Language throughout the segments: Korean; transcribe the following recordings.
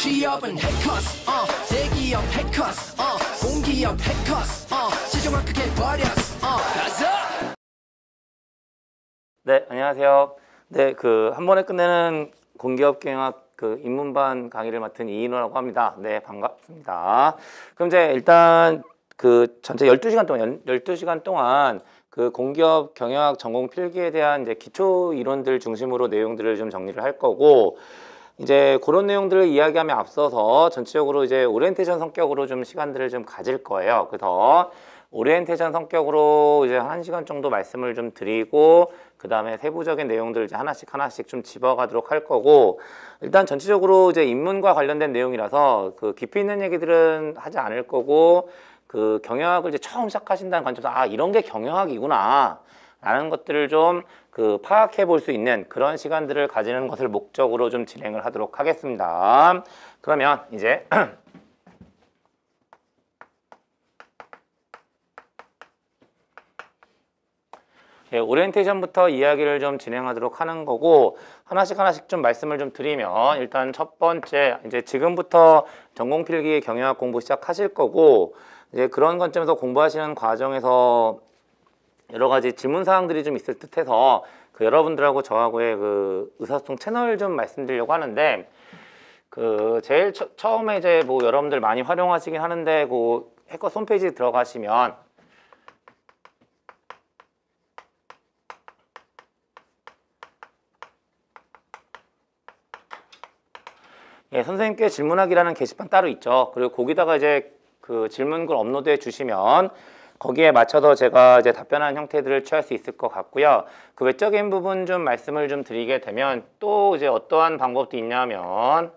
취업은 해커스 어 대기업 해커스 어 공기업 해커스 어 세종학 크게 버렸어 어 가자 네 안녕하세요 네 그 한 번에 끝내는 공기업 경영학 그입문반 강의를 맡은 이인호라고 합니다. 네, 반갑습니다. 그럼 이제 일단 그 전체 12시간 동안 12시간 동안 그 공기업 경영학 전공 필기에 대한 이제 기초 이론들 중심으로 내용들을 좀 정리를 할 거고 이제 그런 내용들을 이야기하면 앞서서 전체적으로 이제 오리엔테이션 성격으로 좀 시간들을 좀 가질 거예요. 그래서 오리엔테이션 성격으로 이제 한 시간 정도 말씀을 좀 드리고 그 다음에 세부적인 내용들 이제 하나씩 하나씩 좀 집어가도록 할 거고 일단 전체적으로 이제 입문과 관련된 내용이라서 그 깊이 있는 얘기들은 하지 않을 거고 그 경영학을 이제 처음 시작하신다는 관점에서 아 이런 게 경영학이구나 라는 것들을 좀그 파악해 볼 수 있는 그런 시간들을 가지는 것을 목적으로 좀 진행을 하도록 하겠습니다. 그러면 이제 예, 오리엔테이션부터 이야기를 좀 진행하도록 하는 거고 하나씩 하나씩 좀 말씀을 좀 드리면 일단 첫 번째 이제 지금부터 전공필기 경영학 공부 시작하실 거고 이제 그런 관점에서 공부하시는 과정에서 여러 가지 질문 사항들이 좀 있을 듯해서 그 여러분들하고 저하고의 그 의사소통 채널 좀 말씀드리려고 하는데 그 제일 처, 처음에 이제 뭐 여러분들 많이 활용하시긴 하는데 그 해커 홈페이지 들어가시면 예, 선생님께 질문하기라는 게시판 따로 있죠. 그리고 거기다가 이제 그 질문글 업로드해 주시면 거기에 맞춰서 제가 이제 답변하는 형태들을 취할 수 있을 것 같고요. 그 외적인 부분 좀 말씀을 좀 드리게 되면 또 이제 어떠한 방법도 있냐면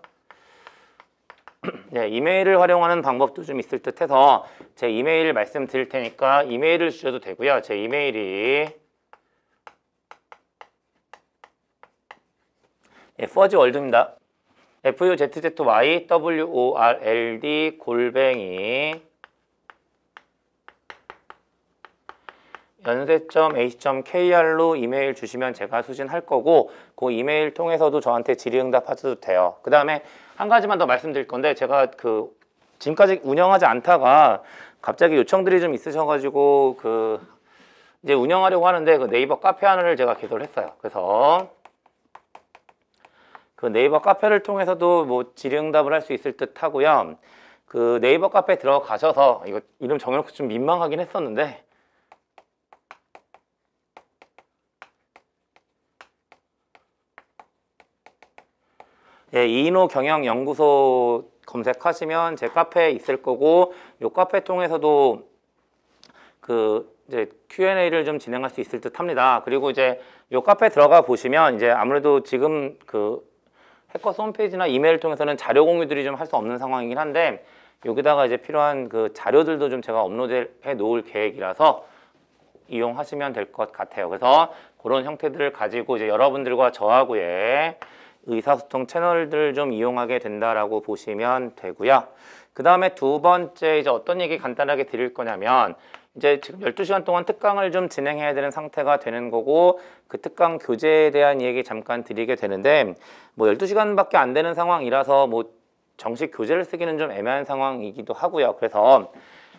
네, 이메일을 활용하는 방법도 좀 있을 듯 해서 제 이메일 말씀드릴 테니까 이메일을 주셔도 되고요. 제 이메일이 예, f u z z 입니다 f u z z w o r d 골뱅이 연세점 a.kr로 이메일 주시면 제가 수신할 거고 그 이메일 통해서도 저한테 질의응답 하셔도 돼요. 그 다음에 한 가지만 더 말씀드릴 건데 제가 그 지금까지 운영하지 않다가 갑자기 요청들이 좀 있으셔가지고 그 이제 운영하려고 하는데 그 네이버 카페 하나를 제가 개설 했어요. 그래서 그 네이버 카페를 통해서도 뭐 질의응답을 할 수 있을 듯 하고요. 그 네이버 카페 들어가셔서 이거 이름 정해놓고 좀 민망하긴 했었는데 예, 이인호 경영연구소 검색하시면 제 카페에 있을 거고 요 카페 통해서도 그 이제 Q&A를 좀 진행할 수 있을 듯 합니다. 그리고 이제 요 카페 들어가 보시면 이제 아무래도 지금 그 해커스 홈페이지나 이메일 통해서는 자료 공유들이 좀 할 수 없는 상황이긴 한데 여기다가 이제 필요한 그 자료들도 좀 제가 업로드해 놓을 계획이라서 이용하시면 될 것 같아요. 그래서 그런 형태들을 가지고 이제 여러분들과 저하고의 의사소통 채널들 좀 이용하게 된다라고 보시면 되고요. 그 다음에 두 번째 이제 어떤 얘기 간단하게 드릴 거냐면 이제 지금 12시간 동안 특강을 좀 진행해야 되는 상태가 되는 거고 그 특강 교재에 대한 얘기 잠깐 드리게 되는데 뭐 12시간밖에 안 되는 상황이라서 뭐 정식 교재를 쓰기는 좀 애매한 상황이기도 하고요. 그래서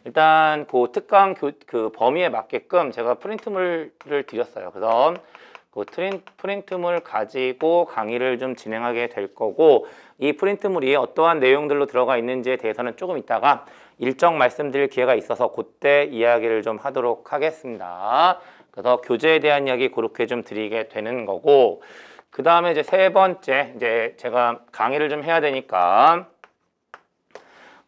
일단 그 특강 교, 그 범위에 맞게끔 제가 프린트물을 드렸어요. 그래서 그 프린트물 가지고 강의를 좀 진행하게 될 거고 이 프린트물이 어떠한 내용들로 들어가 있는지에 대해서는 조금 있다가 일정 말씀드릴 기회가 있어서 그때 이야기를 좀 하도록 하겠습니다. 그래서 교재에 대한 이야기 그렇게 좀 드리게 되는 거고 그 다음에 이제 세 번째 이제 제가 강의를 좀 해야 되니까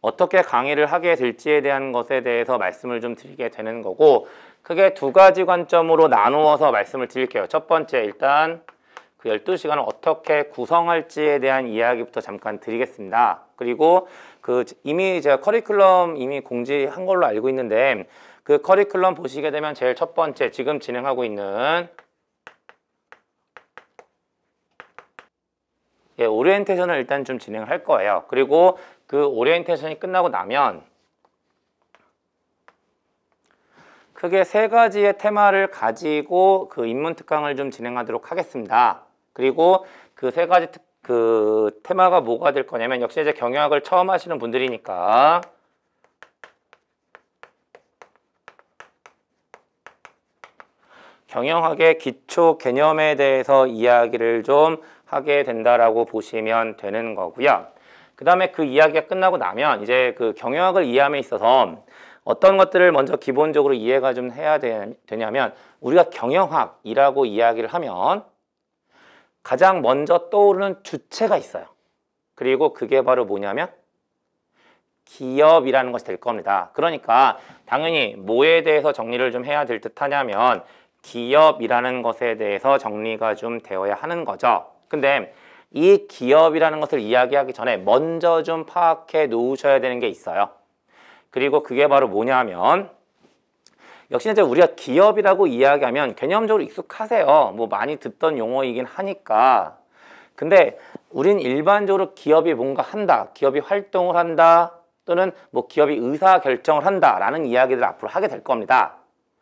어떻게 강의를 하게 될지에 대한 것에 대해서 말씀을 좀 드리게 되는 거고 크게 두 가지 관점으로 나누어서 말씀을 드릴게요. 첫 번째 일단 그 12시간을 어떻게 구성할지에 대한 이야기부터 잠깐 드리겠습니다. 그리고 그 이미 제가 커리큘럼 이미 공지한 걸로 알고 있는데 그 커리큘럼 보시게 되면 제일 첫 번째 지금 진행하고 있는 예, 오리엔테이션을 일단 좀 진행할 거예요. 그리고 그 오리엔테이션이 끝나고 나면 크게 세 가지의 테마를 가지고 그 입문 특강을 좀 진행하도록 하겠습니다. 그리고 그 세 가지 특, 그 테마가 뭐가 될 거냐면 역시 이제 경영학을 처음 하시는 분들이니까 경영학의 기초 개념에 대해서 이야기를 좀 하게 된다라고 보시면 되는 거고요. 그 다음에 그 이야기가 끝나고 나면 이제 그 경영학을 이해함에 있어서 어떤 것들을 먼저 기본적으로 이해가 좀 해야 되냐면 우리가 경영학이라고 이야기를 하면 가장 먼저 떠오르는 주체가 있어요. 그리고 그게 바로 뭐냐면 기업이라는 것이 될 겁니다. 그러니까 당연히 뭐에 대해서 정리를 좀 해야 될 듯하냐면 기업이라는 것에 대해서 정리가 좀 되어야 하는 거죠. 근데 이 기업이라는 것을 이야기하기 전에 먼저 좀 파악해 놓으셔야 되는 게 있어요. 그리고 그게 바로 뭐냐면 역시 이제 우리가 기업이라고 이야기하면 개념적으로 익숙하세요. 뭐 많이 듣던 용어이긴 하니까. 근데 우린 일반적으로 기업이 뭔가 한다, 기업이 활동을 한다, 또는 뭐 기업이 의사 결정을 한다라는 이야기들 앞으로 하게 될 겁니다.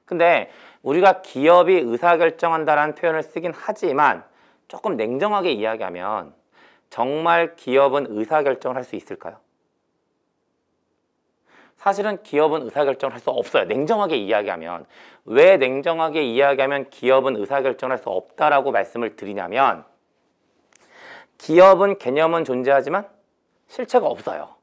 근데 우리가 기업이 의사 결정한다라는 표현을 쓰긴 하지만 조금 냉정하게 이야기하면 정말 기업은 의사결정을 할 수 있을까요? 사실은 기업은 의사결정을 할 수 없어요. 냉정하게 이야기하면. 왜 냉정하게 이야기하면 기업은 의사결정을 할 수 없다라고 말씀을 드리냐면 기업은 개념은 존재하지만 실체가 없어요.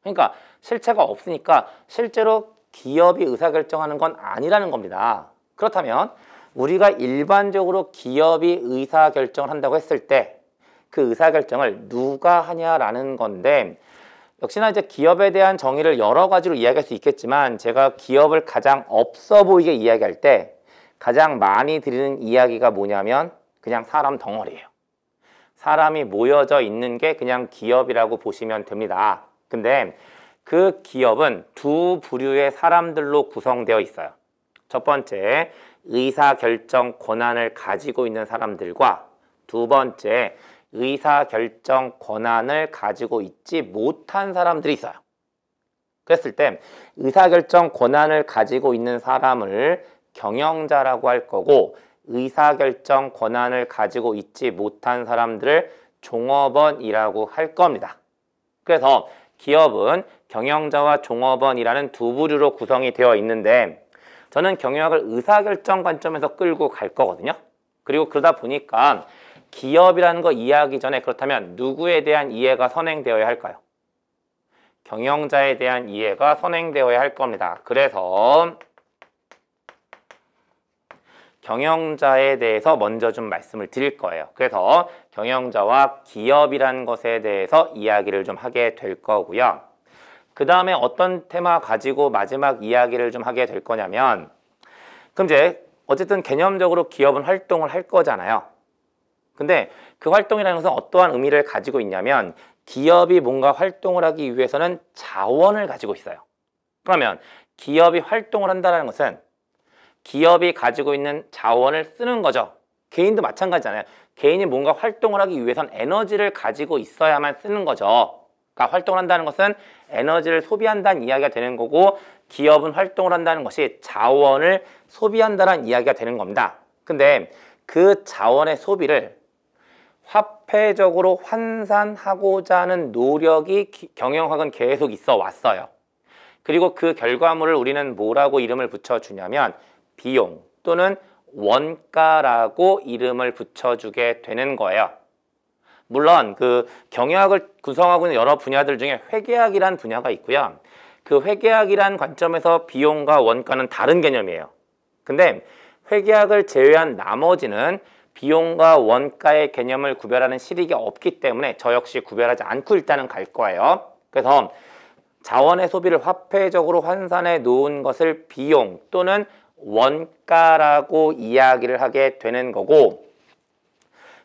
그러니까 실체가 없으니까 실제로 기업이 의사결정하는 건 아니라는 겁니다. 그렇다면 우리가 일반적으로 기업이 의사결정을 한다고 했을 때 그 의사결정을 누가 하냐라는 건데 역시나 이제 기업에 대한 정의를 여러 가지로 이야기할 수 있겠지만 제가 기업을 가장 없어 보이게 이야기할 때 가장 많이 드리는 이야기가 뭐냐면 그냥 사람 덩어리예요. 사람이 모여져 있는 게 그냥 기업이라고 보시면 됩니다. 근데 그 기업은 두 부류의 사람들로 구성되어 있어요. 첫 번째, 의사결정 권한을 가지고 있는 사람들과 두 번째 의사결정 권한을 가지고 있지 못한 사람들이 있어요. 그랬을 때 의사결정 권한을 가지고 있는 사람을 경영자라고 할 거고 의사결정 권한을 가지고 있지 못한 사람들을 종업원이라고 할 겁니다. 그래서 기업은 경영자와 종업원이라는 두 부류로 구성이 되어 있는데 저는 경영학을 의사결정 관점에서 끌고 갈 거거든요. 그리고 그러다 보니까 기업이라는 거 이해하기 전에 그렇다면 누구에 대한 이해가 선행되어야 할까요? 경영자에 대한 이해가 선행되어야 할 겁니다. 그래서 경영자에 대해서 먼저 좀 말씀을 드릴 거예요. 그래서 경영자와 기업이라는 것에 대해서 이야기를 좀 하게 될 거고요. 그 다음에 어떤 테마 가지고 마지막 이야기를 좀 하게 될 거냐면 그럼 이제 어쨌든 개념적으로 기업은 활동을 할 거잖아요. 근데 그 활동이라는 것은 어떠한 의미를 가지고 있냐면 기업이 뭔가 활동을 하기 위해서는 자원을 가지고 있어요. 그러면 기업이 활동을 한다는 것은 기업이 가지고 있는 자원을 쓰는 거죠. 개인도 마찬가지잖아요. 개인이 뭔가 활동을 하기 위해선 에너지를 가지고 있어야만 쓰는 거죠. 그러니까 활동을 한다는 것은 에너지를 소비한다는 이야기가 되는 거고 기업은 활동을 한다는 것이 자원을 소비한다는 이야기가 되는 겁니다. 근데 그 자원의 소비를 화폐적으로 환산하고자 하는 노력이 경영학은 계속 있어 왔어요. 그리고 그 결과물을 우리는 뭐라고 이름을 붙여주냐면 비용 또는 원가라고 이름을 붙여주게 되는 거예요. 물론 그 경영학을 구성하고 있는 여러 분야들 중에 회계학이란 분야가 있고요. 그 회계학이란 관점에서 비용과 원가는 다른 개념이에요. 근데 회계학을 제외한 나머지는 비용과 원가의 개념을 구별하는 실익이 없기 때문에 저 역시 구별하지 않고 일단은 갈 거예요. 그래서 자원의 소비를 화폐적으로 환산해 놓은 것을 비용 또는 원가라고 이야기를 하게 되는 거고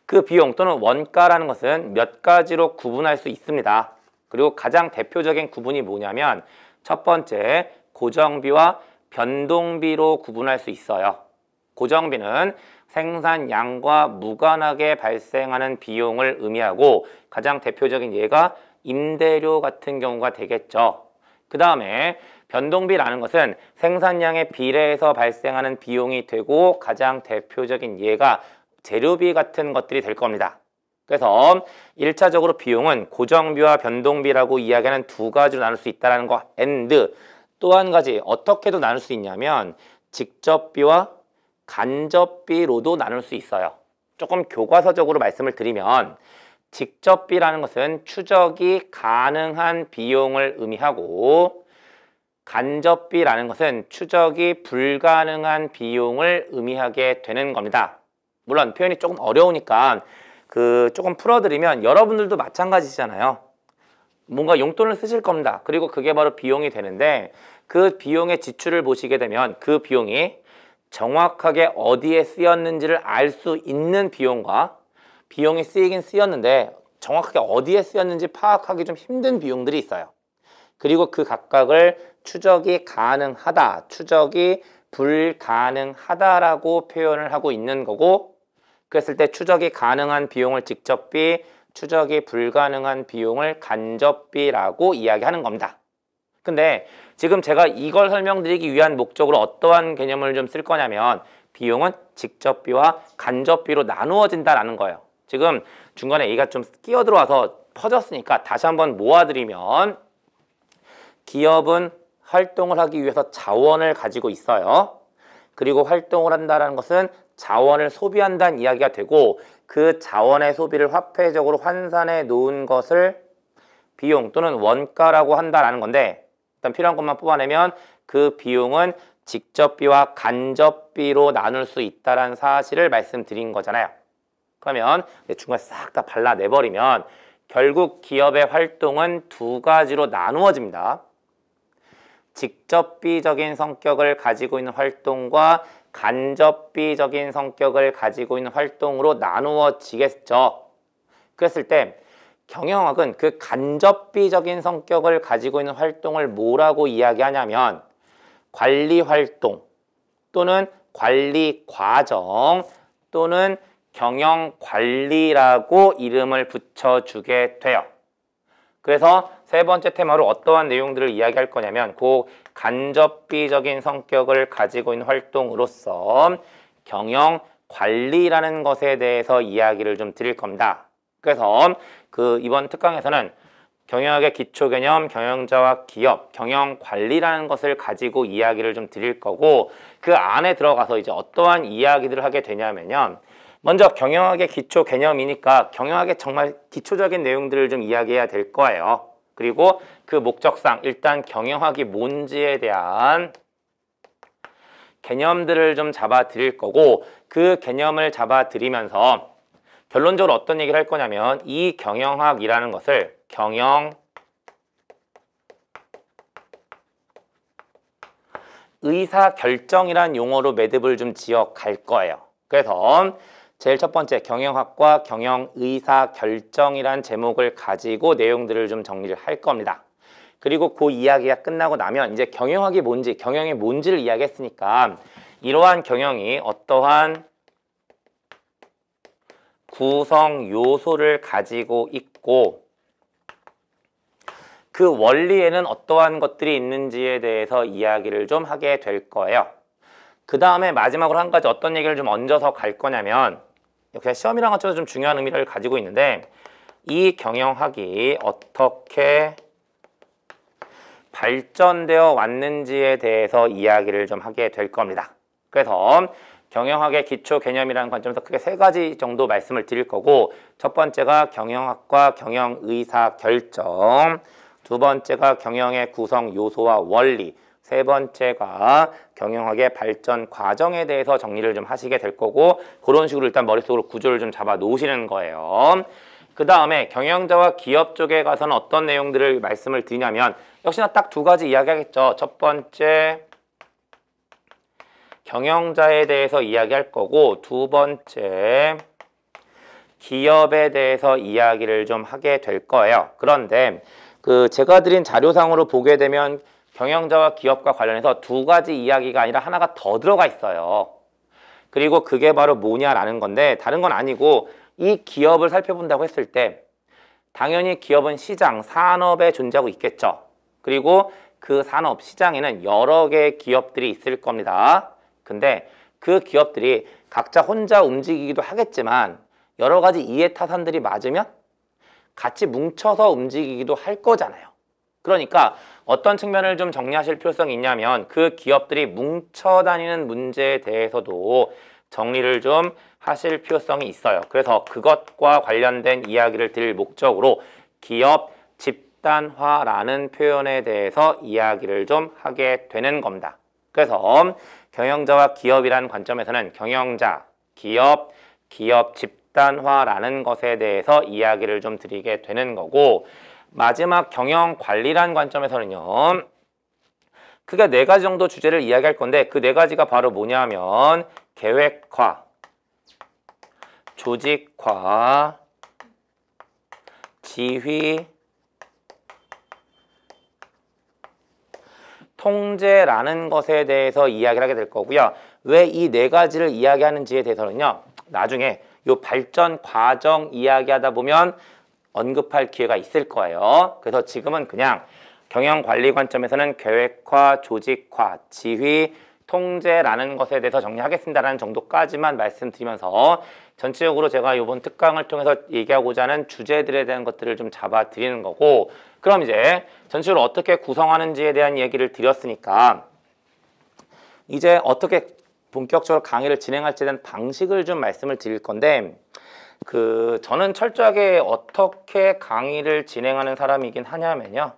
그 비용 또는 원가라는 것은 몇 가지로 구분할 수 있습니다. 그리고 가장 대표적인 구분이 뭐냐면 첫 번째 고정비와 변동비로 구분할 수 있어요. 고정비는 생산량과 무관하게 발생하는 비용을 의미하고 가장 대표적인 예가 임대료 같은 경우가 되겠죠. 그 다음에 변동비라는 것은 생산량의 비례해서 발생하는 비용이 되고 가장 대표적인 예가 재료비 같은 것들이 될 겁니다. 그래서 1차적으로 비용은 고정비와 변동비라고 이야기하는 두 가지로 나눌 수 있다는 거 a 드또 한 가지 어떻게도 나눌 수 있냐면 직접비와 간접비로도 나눌 수 있어요. 조금 교과서적으로 말씀을 드리면 직접비라는 것은 추적이 가능한 비용을 의미하고 간접비라는 것은 추적이 불가능한 비용을 의미하게 되는 겁니다. 물론 표현이 조금 어려우니까 그 조금 풀어드리면 여러분들도 마찬가지잖아요. 뭔가 용돈을 쓰실 겁니다. 그리고 그게 바로 비용이 되는데 그 비용의 지출을 보시게 되면 그 비용이 정확하게 어디에 쓰였는지를 알 수 있는 비용과 비용이 쓰이긴 쓰였는데 정확하게 어디에 쓰였는지 파악하기 좀 힘든 비용들이 있어요. 그리고 그 각각을 추적이 가능하다, 추적이 불가능하다라고 표현을 하고 있는 거고 그랬을 때 추적이 가능한 비용을 직접비, 추적이 불가능한 비용을 간접비라고 이야기하는 겁니다. 근데 지금 제가 이걸 설명드리기 위한 목적으로 어떠한 개념을 좀 쓸 거냐면 비용은 직접비와 간접비로 나누어진다라는 거예요. 지금 중간에 얘가 좀 끼어들어와서 퍼졌으니까 다시 한번 모아드리면 기업은 활동을 하기 위해서 자원을 가지고 있어요. 그리고 활동을 한다는 것은 자원을 소비한다는 이야기가 되고 그 자원의 소비를 화폐적으로 환산해 놓은 것을 비용 또는 원가라고 한다라는 건데 일단 필요한 것만 뽑아내면 그 비용은 직접비와 간접비로 나눌 수 있다는 사실을 말씀드린 거잖아요. 그러면 중간에 싹 다 발라내버리면 결국 기업의 활동은 두 가지로 나누어집니다. 직접비적인 성격을 가지고 있는 활동과 간접비적인 성격을 가지고 있는 활동으로 나누어지겠죠. 그랬을 때 경영학은 그 간접비적인 성격을 가지고 있는 활동을 뭐라고 이야기하냐면 관리 활동 또는 관리 과정 또는 경영 관리라고 이름을 붙여주게 돼요. 그래서 세 번째 테마로 어떠한 내용들을 이야기할 거냐면 그 간접비적인 성격을 가지고 있는 활동으로서 경영 관리라는 것에 대해서 이야기를 좀 드릴 겁니다. 그래서 그 이번 특강에서는 경영학의 기초 개념, 경영자와 기업, 경영 관리라는 것을 가지고 이야기를 좀 드릴 거고 그 안에 들어가서 이제 어떠한 이야기들을 하게 되냐면요. 먼저 경영학의 기초 개념이니까 경영학의 정말 기초적인 내용들을 좀 이야기해야 될 거예요. 그리고 그 목적상 일단 경영학이 뭔지에 대한 개념들을 좀 잡아 드릴 거고 그 개념을 잡아 드리면서 결론적으로 어떤 얘기를 할 거냐면 이 경영학이라는 것을 경영 의사결정이란 용어로 매듭을 좀 지어 갈 거예요. 그래서 제일 첫 번째 경영학과 경영의사 결정이란 제목을 가지고 내용들을 좀 정리를 할 겁니다. 그리고 그 이야기가 끝나고 나면 이제 경영학이 뭔지 경영이 뭔지를 이야기했으니까 이러한 경영이 어떠한 구성 요소를 가지고 있고 그 원리에는 어떠한 것들이 있는지에 대해서 이야기를 좀 하게 될 거예요. 그 다음에 마지막으로 한 가지 어떤 얘기를 좀 얹어서 갈 거냐면 역시 시험이란 관점에서 좀 중요한 의미를 가지고 있는데 이 경영학이 어떻게 발전되어 왔는지에 대해서 이야기를 좀 하게 될 겁니다. 그래서 경영학의 기초 개념이라는 관점에서 크게 세 가지 정도 말씀을 드릴 거고 첫 번째가 경영학과 경영의사 결정 두 번째가 경영의 구성 요소와 원리 세 번째가 경영학의 발전 과정에 대해서 정리를 좀 하시게 될 거고 그런 식으로 일단 머릿속으로 구조를 좀 잡아 놓으시는 거예요. 그 다음에 경영자와 기업 쪽에 가서는 어떤 내용들을 말씀을 드리냐면 역시나 딱 두 가지 이야기하겠죠. 첫 번째 경영자에 대해서 이야기할 거고 두 번째 기업에 대해서 이야기를 좀 하게 될 거예요. 그런데 그 제가 드린 자료상으로 보게 되면 경영자와 기업과 관련해서 두 가지 이야기가 아니라 하나가 더 들어가 있어요. 그리고 그게 바로 뭐냐라는 건데 다른 건 아니고 이 기업을 살펴본다고 했을 때 당연히 기업은 시장, 산업에 존재하고 있겠죠. 그리고 그 산업 시장에는 여러 개의 기업들이 있을 겁니다. 근데 그 기업들이 각자 혼자 움직이기도 하겠지만 여러 가지 이해타산들이 맞으면 같이 뭉쳐서 움직이기도 할 거잖아요. 그러니까 어떤 측면을 좀 정리하실 필요성이 있냐면 그 기업들이 뭉쳐 다니는 문제에 대해서도 정리를 좀 하실 필요성이 있어요. 그래서 그것과 관련된 이야기를 드릴 목적으로 기업 집단화라는 표현에 대해서 이야기를 좀 하게 되는 겁니다. 그래서 경영자와 기업이라는 관점에서는 경영자, 기업, 기업 집단화라는 것에 대해서 이야기를 좀 드리게 되는 거고 마지막 경영 관리란 관점에서는요. 크게 네 가지 정도 주제를 이야기할 건데 그 네 가지가 바로 뭐냐면 계획화, 조직화, 지휘, 통제라는 것에 대해서 이야기를 하게 될 거고요. 왜 이 네 가지를 이야기하는지에 대해서는요. 나중에 이 발전 과정 이야기하다 보면 언급할 기회가 있을 거예요. 그래서 지금은 그냥 경영관리 관점에서는 계획화, 조직화, 지휘, 통제라는 것에 대해서 정리하겠습니다라는 정도까지만 말씀드리면서 전체적으로 제가 이번 특강을 통해서 얘기하고자 하는 주제들에 대한 것들을 좀 잡아드리는 거고 그럼 이제 전체적으로 어떻게 구성하는지에 대한 얘기를 드렸으니까 이제 어떻게 본격적으로 강의를 진행할지에 대한 방식을 좀 말씀을 드릴 건데 그 저는 철저하게 어떻게 강의를 진행하는 사람이긴 하냐면요.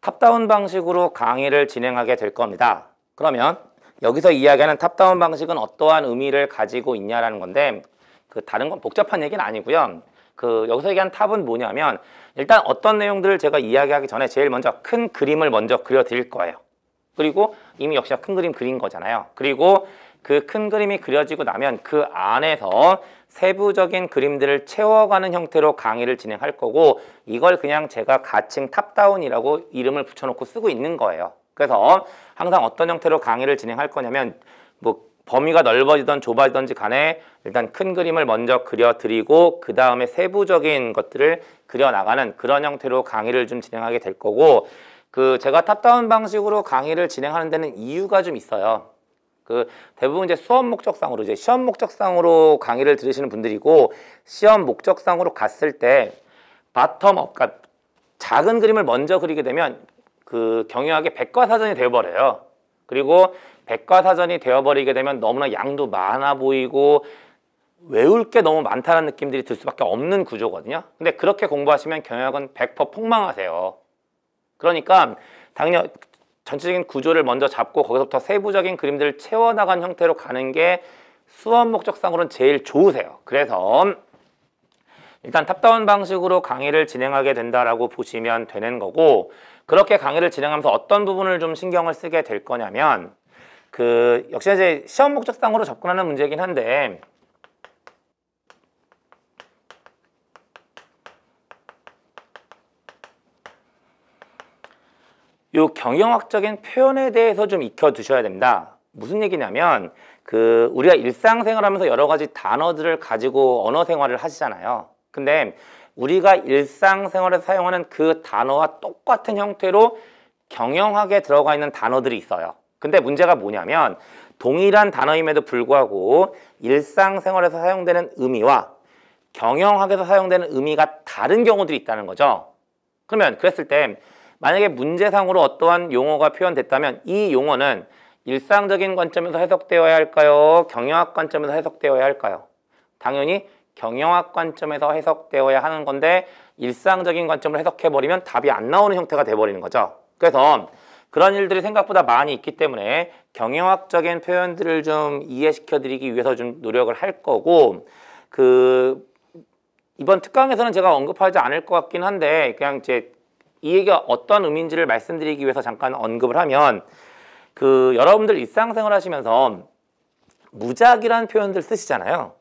탑다운 방식으로 강의를 진행하게 될 겁니다. 그러면 여기서 이야기하는 탑다운 방식은 어떠한 의미를 가지고 있냐라는 건데 그 다른 건 복잡한 얘기는 아니고요. 그 여기서 얘기한 탑은 뭐냐면 일단 어떤 내용들을 제가 이야기하기 전에 제일 먼저 큰 그림을 먼저 그려드릴 거예요. 그리고 이미 역시나 큰 그림 그린 거잖아요. 그리고 그 큰 그림이 그려지고 나면 그 안에서 세부적인 그림들을 채워가는 형태로 강의를 진행할 거고 이걸 그냥 제가 가칭 탑다운이라고 이름을 붙여놓고 쓰고 있는 거예요. 그래서 항상 어떤 형태로 강의를 진행할 거냐면 뭐 범위가 넓어지던 좁아지던지 간에 일단 큰 그림을 먼저 그려드리고 그 다음에 세부적인 것들을 그려나가는 그런 형태로 강의를 좀 진행하게 될 거고 그 제가 탑다운 방식으로 강의를 진행하는 데는 이유가 좀 있어요. 그 대부분 이제 수업 목적상으로 이제 시험 목적상으로 강의를 들으시는 분들이고 시험 목적상으로 갔을 때 바텀업 그러니까 작은 그림을 먼저 그리게 되면 그 경영학의 백과사전이 되어버려요. 그리고 백과사전이 되어버리게 되면 너무나 양도 많아 보이고 외울 게 너무 많다는 느낌들이 들 수밖에 없는 구조거든요. 근데 그렇게 공부하시면 경영학은 100% 폭망하세요. 그러니까 당연 전체적인 구조를 먼저 잡고 거기서부터 세부적인 그림들을 채워나간 형태로 가는 게 수업 목적상으로는 제일 좋으세요. 그래서 일단 탑다운 방식으로 강의를 진행하게 된다라고 보시면 되는 거고 그렇게 강의를 진행하면서 어떤 부분을 좀 신경을 쓰게 될 거냐면 그 역시 이제 시험 목적상으로 접근하는 문제긴 이 한데 요 경영학적인 표현에 대해서 좀 익혀 두셔야 됩니다. 무슨 얘기냐면 그 우리가 일상생활하면서 여러 가지 단어들을 가지고 언어 생활을 하시잖아요. 근데 우리가 일상생활에 사용하는 그 단어와 똑같은 형태로 경영학에 들어가 있는 단어들이 있어요. 근데 문제가 뭐냐면 동일한 단어임에도 불구하고 일상생활에서 사용되는 의미와 경영학에서 사용되는 의미가 다른 경우들이 있다는 거죠. 그러면 그랬을 때 만약에 문제상으로 어떠한 용어가 표현됐다면 이 용어는 일상적인 관점에서 해석되어야 할까요? 경영학 관점에서 해석되어야 할까요? 당연히 경영학 관점에서 해석되어야 하는 건데 일상적인 관점을 해석해버리면 답이 안 나오는 형태가 돼버리는 거죠. 그래서 그런 일들이 생각보다 많이 있기 때문에 경영학적인 표현들을 좀 이해시켜드리기 위해서 좀 노력을 할 거고 그 이번 특강에서는 제가 언급하지 않을 것 같긴 한데 그냥 제이 얘기가 어떤 의미인지를 말씀드리기 위해서 잠깐 언급을 하면 그 여러분들 일상생활 하시면서 무작이는 표현들 쓰시잖아요.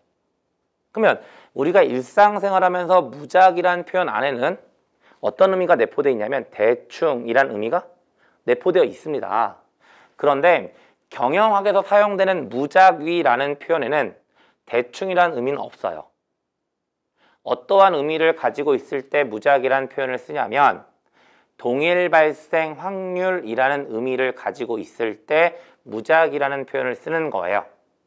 그러면 우리가 일상생활 하면서 무작이는 표현 안에는 어떤 의미가 내포되어 있냐면 대충이란 의미가 내포되어 있습니다. 그런데 경영학에서 사용되는 무작위라는 표현에는 대충이란 의미는 없어요. 어떠한 의미를 가지고 있을 때무작위는 표현을 쓰냐면 동일 발생 확률이라는 의미를 가지고 있을 때 무작이라는 표현을 쓰는 거예요.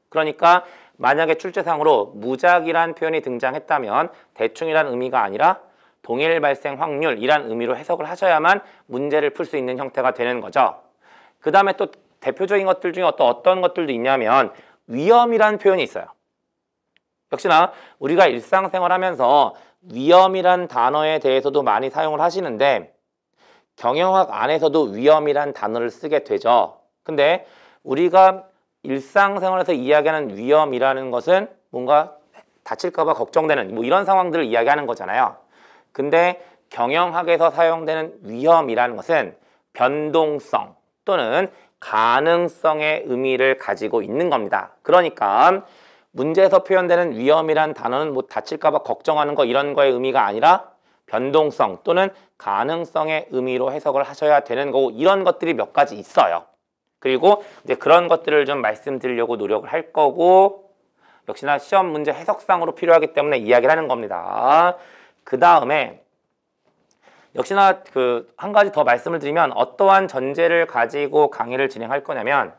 그러니까 만약에 출제상으로 무작이는 표현이 등장했다면 대충이란 의미가 아니라 동일 발생 확률이란 의미로 해석을 하셔야만 문제를 풀 수 있는 형태가 되는 거죠. 그 다음에 또 대표적인 것들 중에 어떤, 어떤 것들도 있냐면 위험이라는 표현이 있어요. 역시나 우리가 일상생활하면서 위험이란 단어에 대해서도 많이 사용을 하시는데 경영학 안에서도 위험이란 단어를 쓰게 되죠. 근데 우리가 일상생활에서 이야기하는 위험이라는 것은 뭔가 다칠까봐 걱정되는 뭐 이런 상황들을 이야기하는 거잖아요. 근데 경영학에서 사용되는 위험이라는 것은 변동성 또는 가능성의 의미를 가지고 있는 겁니다. 그러니까 문제에서 표현되는 위험이란 단어는 뭐 다칠까봐 걱정하는 거 이런 거의 의미가 아니라 변동성 또는 가능성의 의미로 해석을 하셔야 되는 거고 이런 것들이 몇 가지 있어요. 그리고 이제 그런 것들을 좀 말씀드리려고 노력을 할 거고 역시나 시험 문제 해석상으로 필요하기 때문에 이야기를 하는 겁니다. 그 다음에 역시나 그 한 가지 더 말씀을 드리면 어떠한 전제를 가지고 강의를 진행할 거냐면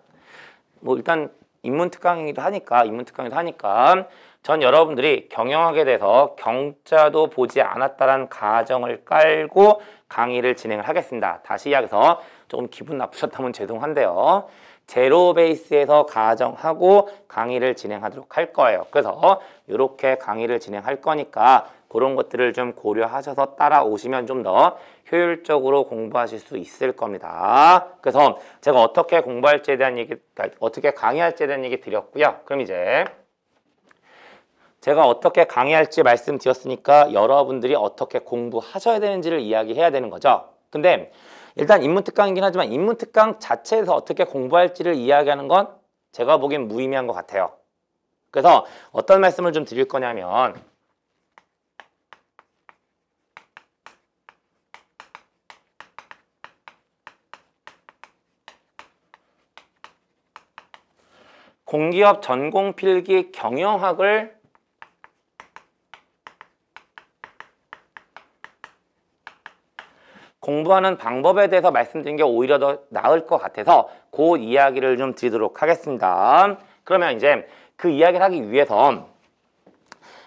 뭐 일단 인문특강이기도 하니까 인문특강이기도 하니까 전 여러분들이 경영학에 대해서 경자도 보지 않았다는 가정을 깔고 강의를 진행을 하겠습니다. 다시 이야기해서 조금 기분 나쁘셨다면 죄송한데요. 제로 베이스에서 가정하고 강의를 진행하도록 할 거예요. 그래서 이렇게 강의를 진행할 거니까 그런 것들을 좀 고려하셔서 따라오시면 좀 더 효율적으로 공부하실 수 있을 겁니다. 그래서 제가 어떻게 공부할지에 대한 얘기, 그러니까 어떻게 강의할지에 대한 얘기 드렸고요. 그럼 이제 제가 어떻게 강의할지 말씀드렸으니까 여러분들이 어떻게 공부하셔야 되는지를 이야기해야 되는 거죠. 근데 일단 인문특강이긴 하지만 인문특강 자체에서 어떻게 공부할지를 이야기하는 건 제가 보기엔 무의미한 것 같아요. 그래서 어떤 말씀을 좀 드릴 거냐면 공기업 전공필기 경영학을 공부하는 방법에 대해서 말씀드린 게 오히려 더 나을 것 같아서 그 이야기를 좀 드리도록 하겠습니다. 그러면 이제 그 이야기를 하기 위해서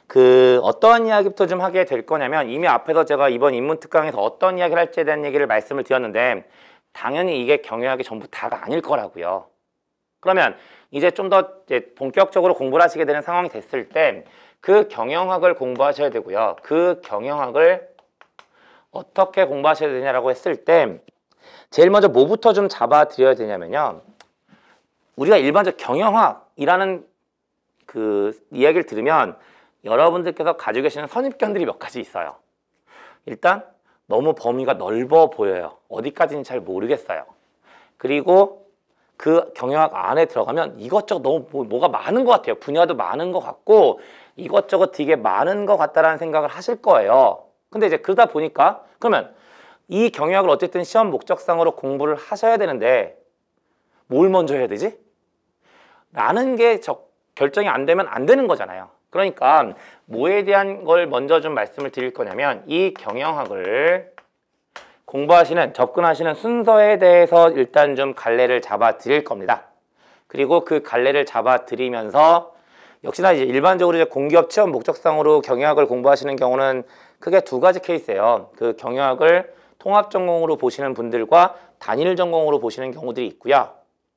그어떤 이야기부터 좀 하게 될 거냐면 이미 앞에서 제가 이번 인문특강에서 어떤 이야기를 할지에 대한 얘기를 말씀을 드렸는데 당연히 이게 경영학이 전부 다가 아닐 거라고요. 그러면 이제 좀 더 본격적으로 공부를 하시게 되는 상황이 됐을 때 그 경영학을 공부하셔야 되고요. 그 경영학을 어떻게 공부하셔야 되냐라고 했을 때 제일 먼저 뭐부터 좀 잡아드려야 되냐면요. 우리가 일반적 경영학이라는 그 이야기를 들으면 여러분들께서 가지고 계시는 선입견들이 몇 가지 있어요. 일단 너무 범위가 넓어 보여요. 어디까지는 잘 모르겠어요. 그리고 그 경영학 안에 들어가면 이것저것 너무 뭐, 가 많은 것 같아요. 분야도 많은 것 같고 이것저것 되게 많은 것 같다라는 생각을 하실 거예요. 근데 이제 그러다 보니까 그러면 이 경영학을 어쨌든 시험 목적상으로 공부를 하셔야 되는데 뭘 먼저 해야 되지? 라는 게 적, 결정이 안 되면 안 되는 거잖아요. 그러니까 뭐에 대한 걸 먼저 좀 말씀을 드릴 거냐면 이 경영학을 공부하시는 접근하시는 순서에 대해서 일단 좀 갈래를 잡아 드릴 겁니다. 그리고 그 갈래를 잡아 드리면서 역시나 이제 일반적으로 이제 공기업 취업 목적상으로 경영학을 공부하시는 경우는 크게 두 가지 케이스예요. 그 경영학을 통합 전공으로 보시는 분들과 단일 전공으로 보시는 경우들이 있고요.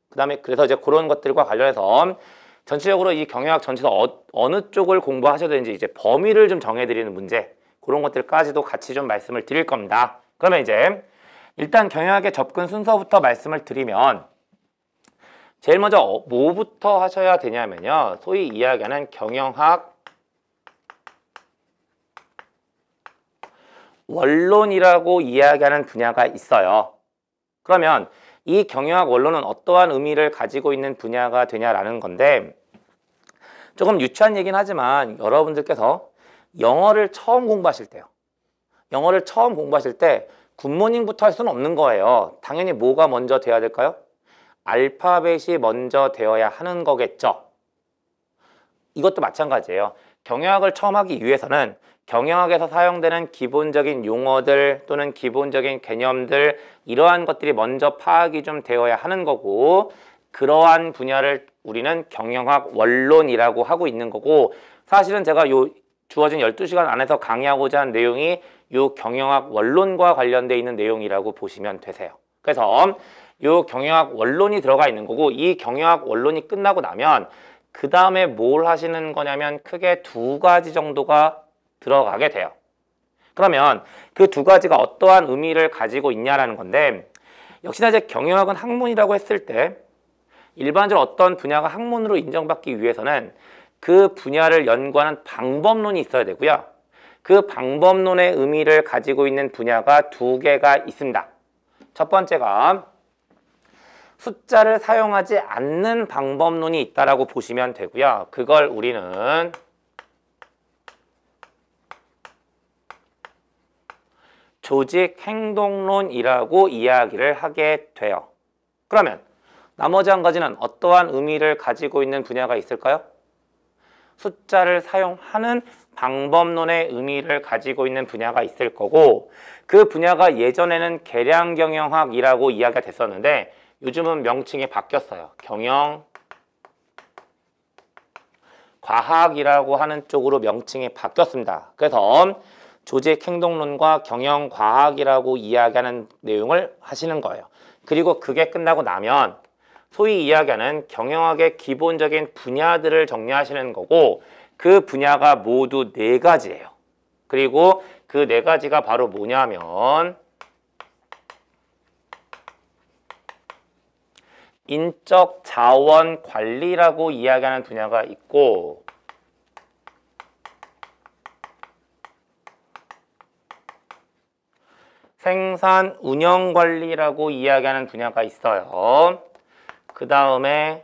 그다음에 그래서 이제 그런 것들과 관련해서 전체적으로 이 경영학 전체에서 어, 느 쪽을 공부하셔야 되는지 이제 범위를 좀 정해드리는 문제 그런 것들까지도 같이 좀 말씀을 드릴 겁니다. 그러면 이제 일단 경영학의 접근 순서부터 말씀을 드리면 제일 먼저 어, 뭐부터 하셔야 되냐면요. 소위 이야기하는 경영학 원론이라고 이야기하는 분야가 있어요. 그러면 이 경영학 원론은 어떠한 의미를 가지고 있는 분야가 되냐라는 건데 조금 유치한 얘기는 하지만 여러분들께서 영어를 처음 공부하실 때요. 영어를 처음 공부하실 때 굿모닝부터 할 수는 없는 거예요. 당연히 뭐가 먼저 돼야 될까요? 알파벳이 먼저 되어야 하는 거겠죠. 이것도 마찬가지예요. 경영학을 처음 하기 위해서는 경영학에서 사용되는 기본적인 용어들 또는 기본적인 개념들 이러한 것들이 먼저 파악이 좀 되어야 하는 거고 그러한 분야를 우리는 경영학 원론이라고 하고 있는 거고 사실은 제가 요 주어진 12시간 안에서 강의하고자 한 내용이 요 경영학 원론과 관련돼 있는 내용이라고 보시면 되세요. 그래서 요 경영학 원론이 들어가 있는 거고 이 경영학 원론이 끝나고 나면 그 다음에 뭘 하시는 거냐면 크게 두 가지 정도가 들어가게 돼요. 그러면 그 두 가지가 어떠한 의미를 가지고 있냐라는 건데 역시나 이제 경영학은 학문이라고 했을 때 일반적으로 어떤 분야가 학문으로 인정받기 위해서는 그 분야를 연구하는 방법론이 있어야 되고요. 그 방법론의 의미를 가지고 있는 분야가 두 개가 있습니다. 첫 번째가 숫자를 사용하지 않는 방법론이 있다라고 보시면 되고요. 그걸 우리는 조직 행동론이라고 이야기를 하게 돼요. 그러면 나머지 한 가지는 어떠한 의미를 가지고 있는 분야가 있을까요? 숫자를 사용하는 방법론의 의미를 가지고 있는 분야가 있을 거고 그 분야가 예전에는 계량경영학이라고 이야기가 됐었는데 요즘은 명칭이 바뀌었어요. 경영 과학이라고 하는 쪽으로 명칭이 바뀌었습니다. 그래서 조직 행동론과 경영 과학이라고 이야기하는 내용을 하시는 거예요. 그리고 그게 끝나고 나면 소위 이야기하는 경영학의 기본적인 분야들을 정리하시는 거고 그 분야가 모두 네 가지예요. 그리고 그 네 가지가 바로 뭐냐면 인적 자원 관리라고 이야기하는 분야가 있고 생산 운영 관리라고 이야기하는 분야가 있어요. 그 다음에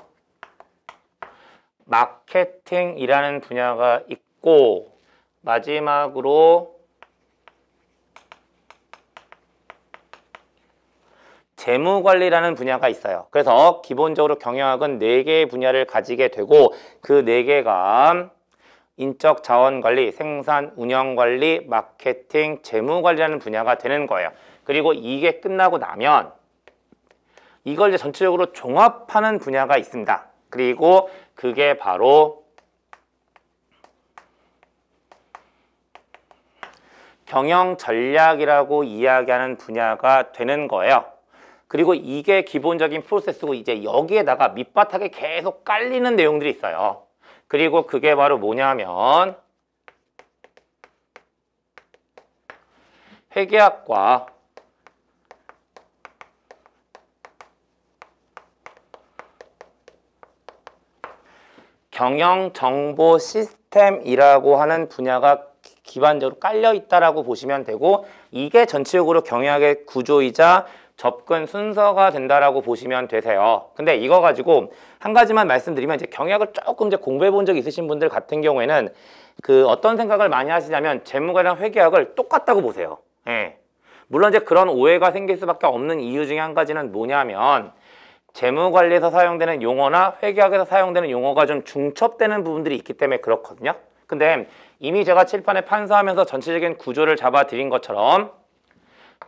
마케팅이라는 분야가 있고 마지막으로 재무관리라는 분야가 있어요. 그래서 기본적으로 경영학은 네개의 분야를 가지게 되고 그 네개가 인적 자원 관리, 생산, 운영 관리, 마케팅, 재무 관리라는 분야가 되는 거예요. 그리고 이게 끝나고 나면 이걸 이제 전체적으로 종합하는 분야가 있습니다. 그리고 그게 바로 경영 전략이라고 이야기하는 분야가 되는 거예요. 그리고 이게 기본적인 프로세스고 이제 여기에다가 밑바닥에 계속 깔리는 내용들이 있어요. 그리고 그게 바로 뭐냐면 회계학과 경영정보 시스템이라고 하는 분야가 기반적으로 깔려 있다라고 보시면 되고 이게 전체적으로 경영학의 구조이자 접근 순서가 된다라고 보시면 되세요. 근데 이거 가지고 한 가지만 말씀드리면 이제 경약을 조금 이제 공부해 본 적 있으신 분들 같은 경우에는 그 어떤 생각을 많이 하시냐면 재무과랑 회계학을 똑같다고 보세요. 예. 물론 이제 그런 오해가 생길 수밖에 없는 이유 중에 한 가지는 뭐냐면 재무관리에서 사용되는 용어나 회계학에서 사용되는 용어가 좀 중첩되는 부분들이 있기 때문에 그렇거든요. 근데 이미 제가 칠판에 판서하면서 전체적인 구조를 잡아드린 것처럼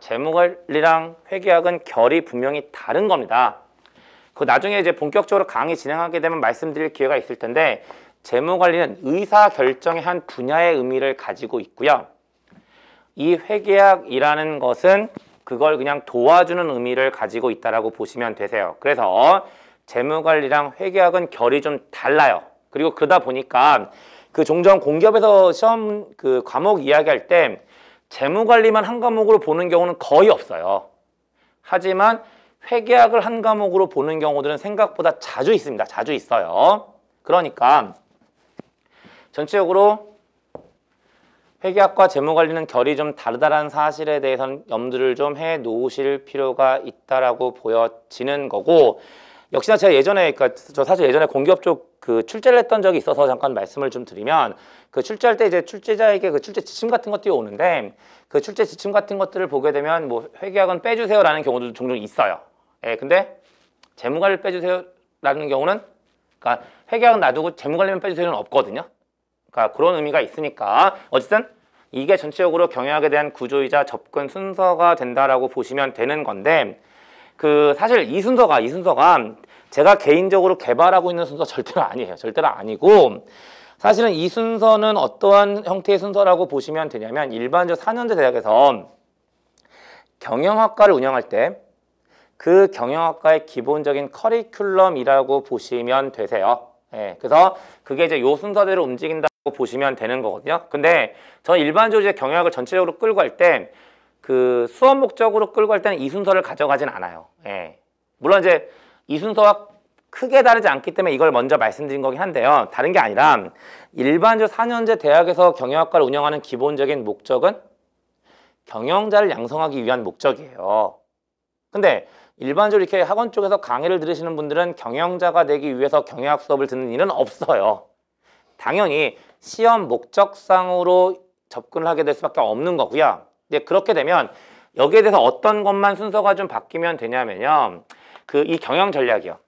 재무관리랑 회계학은 결이 분명히 다른 겁니다. 그 나중에 이제 본격적으로 강의 진행하게 되면 말씀드릴 기회가 있을 텐데 재무관리는 의사결정의 한 분야의 의미를 가지고 있고요. 이 회계학이라는 것은 그걸 그냥 도와주는 의미를 가지고 있다라고 보시면 되세요. 그래서 재무관리랑 회계학은 결이 좀 달라요. 그리고 그러다 보니까 그종전 공기업에서 시험 그 과목 이야기할 때 재무관리만 한 과목으로 보는 경우는 거의 없어요. 하지만 회계학을 한 과목으로 보는 경우들은 생각보다 자주 있습니다. 자주 있어요. 그러니까 전체적으로 회계학과 재무관리는 결이 좀 다르다는 사실에 대해서는 염두를 좀 해 놓으실 필요가 있다라고 보여지는 거고 역시나 제가 예전에 그러니까 저 사실 예전에 공기업 쪽그 출제를 했던 적이 있어서 잠깐 말씀을 좀 드리면 그 출제할 때 이제 출제자에게 그 출제 지침 같은 것들이 오는데 그 출제 지침 같은 것들을 보게 되면 뭐 회계학은 빼주세요라는 경우도 종종 있어요. 예, 근데 재무관리를 빼주세요라는 경우는 그러니까 회계학은 놔두고 재무관리만 빼주세요는 없거든요. 그러니까 그런 의미가 있으니까 어쨌든 이게 전체적으로 경영학에 대한 구조이자 접근 순서가 된다라고 보시면 되는 건데 그 사실 이 순서가 이 순서가 제가 개인적으로 개발하고 있는 순서 절대로 아니에요. 절대로 아니고 사실은 이 순서는 어떠한 형태의 순서라고 보시면 되냐면 일반적 4년제 대학에서 경영학과를 운영할 때 그 경영학과의 기본적인 커리큘럼이라고 보시면 되세요. 예, 그래서 그게 이제 요 순서대로 움직인다고 보시면 되는 거거든요. 근데 저 일반적으로 이제 경영학을 전체적으로 끌고 갈때그 수업 목적으로 끌고 갈 때는 이 순서를 가져가진 않아요. 예. 물론 이제 이 순서와 크게 다르지 않기 때문에 이걸 먼저 말씀드린 거긴 한데요. 다른 게 아니라 일반적 4년제 대학에서 경영학과를 운영하는 기본적인 목적은 경영자를 양성하기 위한 목적이에요. 근데 일반적으로 이렇게 학원 쪽에서 강의를 들으시는 분들은 경영자가 되기 위해서 경영학 수업을 듣는 일은 없어요. 당연히 시험 목적상으로 접근을 하게 될 수밖에 없는 거고요. 근데 그렇게 되면 여기에 대해서 어떤 것만 순서가 좀 바뀌면 되냐면요. 그이 경영 전략이요.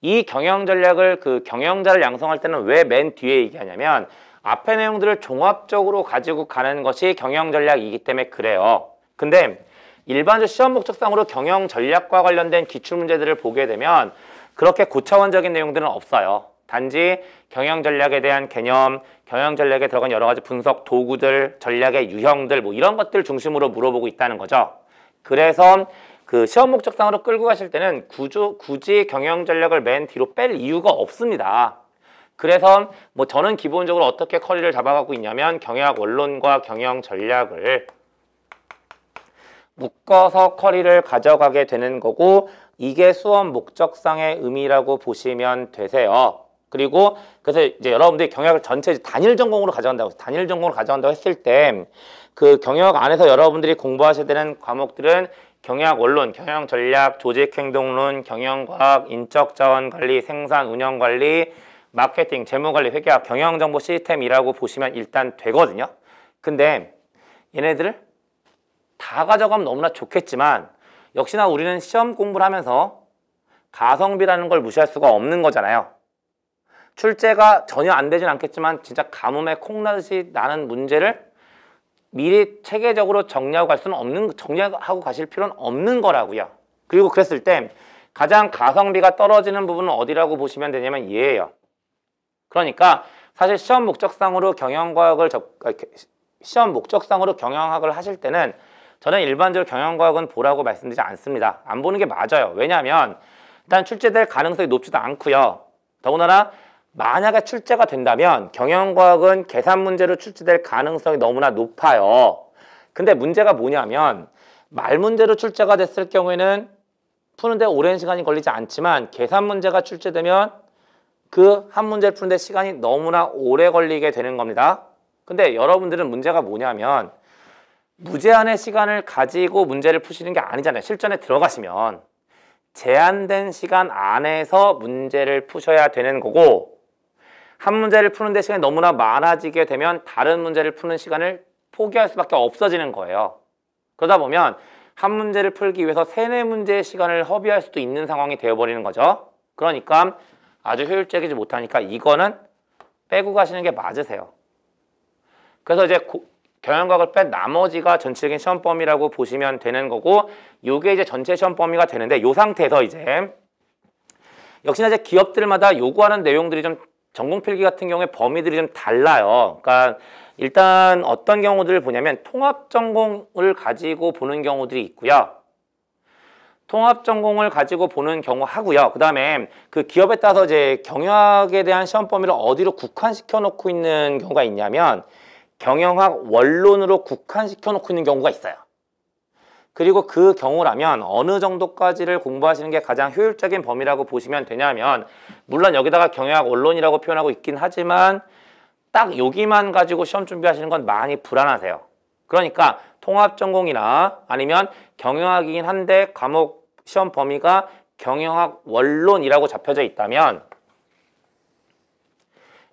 이 경영 전략을 그 경영자를 양성할 때는 왜 맨 뒤에 얘기하냐면 앞에 내용들을 종합적으로 가지고 가는 것이 경영 전략이기 때문에 그래요. 근데 일반적 시험 목적상으로 경영 전략과 관련된 기출 문제들을 보게 되면 그렇게 고차원적인 내용들은 없어요. 단지 경영 전략에 대한 개념, 경영 전략에 들어간 여러 가지 분석 도구들, 전략의 유형들 뭐 이런 것들 중심으로 물어보고 있다는 거죠. 그래서 그 시험 목적상으로 끌고 가실 때는 구조, 굳이 경영 전략을 맨 뒤로 뺄 이유가 없습니다. 그래서 뭐 저는 기본적으로 어떻게 커리를 잡아가고 있냐면 경영 원론과 경영 전략을 묶어서 커리를 가져가게 되는 거고 이게 수업 목적상의 의미라고 보시면 되세요. 그리고 그래서 이제 여러분들이 경영을 전체 단일 전공으로 가져간다고 단일 전공으로 가져간다고 했을 때 그 경영 안에서 여러분들이 공부하셔야 되는 과목들은 경영학 원론, 경영 전략, 조직 행동론, 경영과학, 인적 자원 관리, 생산 운영 관리, 마케팅, 재무 관리, 회계학, 경영 정보 시스템이라고 보시면 일단 되거든요. 근데 얘네들다 가져가면 너무나 좋겠지만 역시나 우리는 시험 공부를 하면서 가성비라는 걸 무시할 수가 없는 거잖아요. 출제가 전혀 안 되진 않겠지만 진짜 가뭄에 콩나듯이 나는 문제를 미리 체계적으로 정리하고 갈 수는 없는 정리하고 가실 필요는 없는 거라고요. 그리고 그랬을 때 가장 가성비가 떨어지는 부분은 어디라고 보시면 되냐면 얘예요. 그러니까 사실 시험 목적상으로 경영과학을 접, 아, 시험 목적상으로 경영학을 하실 때는 저는 일반적으로 경영과학은 보라고 말씀드리지 않습니다. 안 보는 게 맞아요. 왜냐하면 일단 출제될 가능성이 높지도 않고요. 더군다나 만약에 출제가 된다면 경영과학은 계산 문제로 출제될 가능성이 너무나 높아요. 근데 문제가 뭐냐면 말 문제로 출제가 됐을 경우에는 푸는데 오랜 시간이 걸리지 않지만 계산 문제가 출제되면 그 한 문제를 푸는데 시간이 너무나 오래 걸리게 되는 겁니다. 근데 여러분들은 문제가 뭐냐면 무제한의 시간을 가지고 문제를 푸시는 게 아니잖아요. 실전에 들어가시면 제한된 시간 안에서 문제를 푸셔야 되는 거고 한 문제를 푸는데 시간이 너무나 많아지게 되면 다른 문제를 푸는 시간을 포기할 수밖에 없어지는 거예요. 그러다 보면 한 문제를 풀기 위해서 세네 문제의 시간을 허비할 수도 있는 상황이 되어버리는 거죠. 그러니까 아주 효율적이지 못하니까 이거는 빼고 가시는 게 맞으세요. 그래서 이제 고, 경영과학을 뺀 나머지가 전체적인 시험 범위라고 보시면 되는 거고 이게 이제 전체 시험 범위가 되는데 요 상태에서 이제 역시나 이제 기업들마다 요구하는 내용들이 좀 전공필기 같은 경우에 범위들이 좀 달라요. 그러니까 일단 어떤 경우들을 보냐면 통합 전공을 가지고 보는 경우들이 있고요. 통합 전공을 가지고 보는 경우 하고요. 그 다음에 그 기업에 따라서 이제 경영학에 대한 시험 범위를 어디로 국한시켜 놓고 있는 경우가 있냐면 경영학 원론으로 국한시켜 놓고 있는 경우가 있어요. 그리고 그 경우라면 어느 정도까지를 공부하시는 게 가장 효율적인 범위라고 보시면 되냐면 물론 여기다가 경영학 원론이라고 표현하고 있긴 하지만 딱 여기만 가지고 시험 준비하시는 건 많이 불안하세요. 그러니까 통합 전공이나 아니면 경영학이긴 한데 과목 시험 범위가 경영학 원론이라고 잡혀져 있다면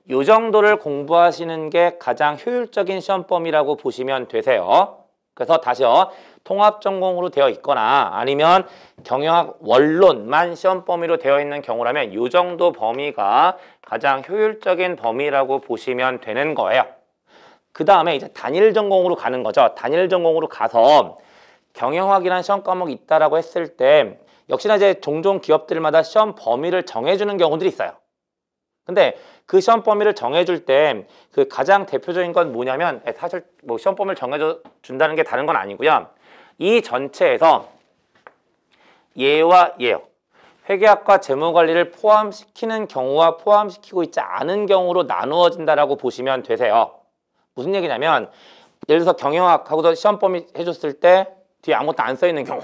이 정도를 공부하시는 게 가장 효율적인 시험 범위라고 보시면 되세요. 그래서 다시요. 통합 전공으로 되어 있거나 아니면 경영학 원론만 시험 범위로 되어 있는 경우라면 이 정도 범위가 가장 효율적인 범위라고 보시면 되는 거예요. 그 다음에 이제 단일 전공으로 가는 거죠. 단일 전공으로 가서 경영학이라는 시험 과목이 있다라고 했을 때 역시나 이제 종종 기업들마다 시험 범위를 정해주는 경우들이 있어요. 근데 그 시험 범위를 정해줄 때 그 가장 대표적인 건 뭐냐면 예, 사실 뭐 시험 범위를 정해 준다는 게 다른 건 아니고요. 이 전체에서 예와 예역, 회계학과 재무관리를 포함시키는 경우와 포함시키고 있지 않은 경우로 나누어진다라고 보시면 되세요. 무슨 얘기냐면 예를 들어서 경영학하고도 시험 범위 해줬을 때 뒤에 아무것도 안 써 있는 경우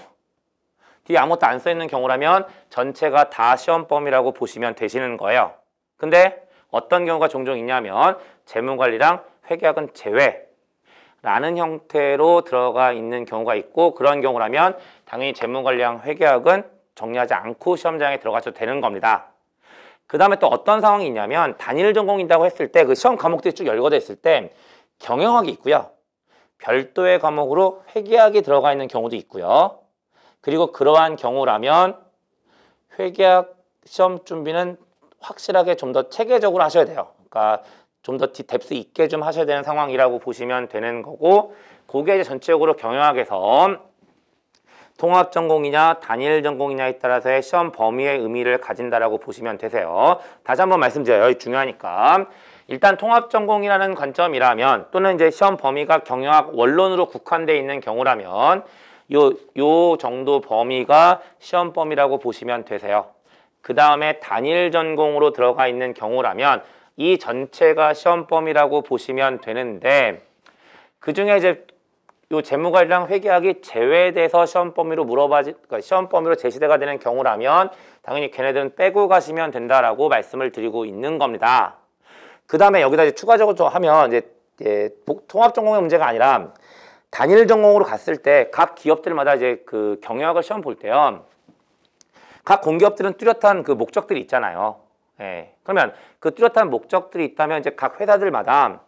뒤에 아무것도 안 써 있는 경우라면 전체가 다 시험 범위라고 보시면 되시는 거예요. 근데 어떤 경우가 종종 있냐면 재무관리랑 회계학은 제외 라는 형태로 들어가 있는 경우가 있고 그런 경우라면 당연히 재무관리랑 회계학은 정리하지 않고 시험장에 들어가셔도 되는 겁니다. 그 다음에 또 어떤 상황이 있냐면 단일 전공이라고 했을 때 그 시험 과목들이 쭉 열거돼 있을 때 경영학이 있고요. 별도의 과목으로 회계학이 들어가 있는 경우도 있고요. 그리고 그러한 경우라면 회계학 시험 준비는 확실하게 좀 더 체계적으로 하셔야 돼요. 그러니까 좀 더 뎁스 있게 좀 하셔야 되는 상황이라고 보시면 되는 거고 그게 이제 전체적으로 경영학에서 통합 전공이냐 단일 전공이냐에 따라서의 시험 범위의 의미를 가진다라고 보시면 되세요. 다시 한번 말씀드려요. 중요하니까. 일단 통합 전공이라는 관점이라면 또는 이제 시험 범위가 경영학 원론으로 국한되어 있는 경우라면 요, 요 정도 범위가 시험 범위라고 보시면 되세요. 그 다음에 단일 전공으로 들어가 있는 경우라면 이 전체가 시험 범위라고 보시면 되는데 그 중에 이제 요 재무관리랑 회계학이 제외돼서 시험 범위로 물어봐지 그러니까 시험 범위로 제시대가 되는 경우라면 당연히 걔네들은 빼고 가시면 된다라고 말씀을 드리고 있는 겁니다. 그 다음에 여기다 이제 추가적으로 좀 하면 이제 예, 통합 전공의 문제가 아니라 단일 전공으로 갔을 때 각 기업들마다 이제 그 경영학을 시험 볼 때요. 각 공기업들은 뚜렷한 그 목적들이 있잖아요. 예. 그러면 그 뚜렷한 목적들이 있다면 이제 각 회사들마다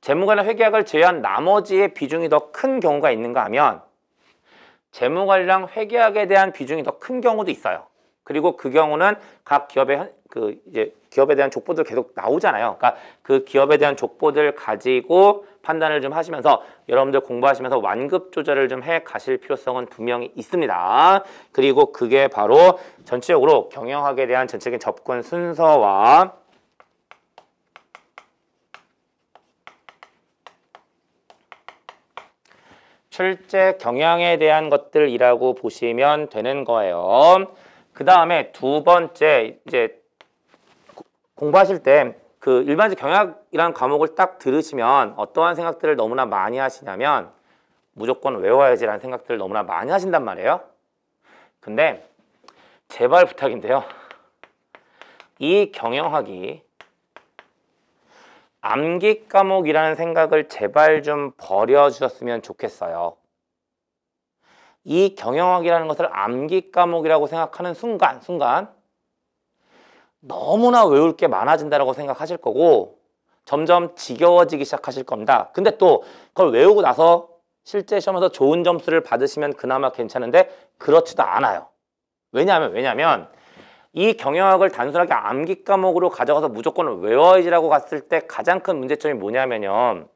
재무관련 회계학을 제외한 나머지의 비중이 더 큰 경우가 있는가 하면 재무관련 회계학에 대한 비중이 더 큰 경우도 있어요. 그리고 그 경우는 각 기업의 그 이제 기업에 대한 족보들 계속 나오잖아요. 그러니까 그 기업에 대한 족보들 가지고 판단을 좀 하시면서 여러분들 공부하시면서 완급 조절을 좀 해 가실 필요성은 분명히 있습니다. 그리고 그게 바로 전체적으로 경영학에 대한 전체적인 접근 순서와 출제 경향에 대한 것들이라고 보시면 되는 거예요. 그 다음에 두 번째 이제 공부하실 때그 일반적 경약이라는 과목을 딱 들으시면 어떠한 생각들을 너무나 많이 하시냐면 무조건 외워야지라는 생각들을 너무나 많이 하신단 말이에요. 근데 제발 부탁인데요. 이 경영학이 암기 과목이라는 생각을 제발 좀 버려주셨으면 좋겠어요. 이 경영학이라는 것을 암기 과목이라고 생각하는 순간 순간 너무나 외울 게 많아진다라고 생각하실 거고 점점 지겨워지기 시작하실 겁니다. 근데 또 그걸 외우고 나서 실제 시험에서 좋은 점수를 받으시면 그나마 괜찮은데 그렇지도 않아요. 왜냐하면 왜냐하면 이 경영학을 단순하게 암기 과목으로 가져가서 무조건 외워야지라고 갔을 때 가장 큰 문제점이 뭐냐면요.